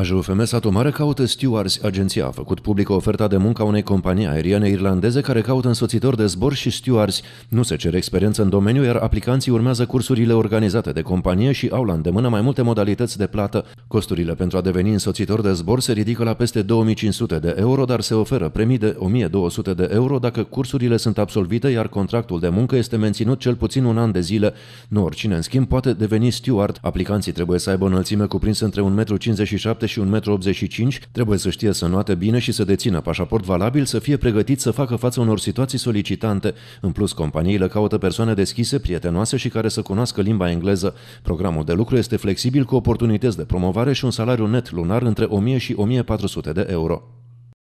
AJUFM Satu Mare caută stewards. Agenția a făcut publică oferta de muncă a unei companii aeriene irlandeze care caută însoțitori de zbor și stewards. Nu se cere experiență în domeniu, iar aplicanții urmează cursurile organizate de companie și au la îndemână mai multe modalități de plată. Costurile pentru a deveni însoțitor de zbor se ridică la peste 2500 de euro, dar se oferă premii de 1200 de euro dacă cursurile sunt absolvite, iar contractul de muncă este menținut cel puțin un an de zile. Nu oricine, în schimb, poate deveni steward. Aplicanții trebuie să aibă înălțime cuprinsă între 1,57 m și 1,85 m, trebuie să știe să noate bine și să dețină pașaport valabil, să fie pregătit să facă față unor situații solicitante. În plus, companiile caută persoane deschise, prietenoase și care să cunoască limba engleză. Programul de lucru este flexibil cu oportunități de promovare și un salariu net lunar între 1000 și 1400 de euro.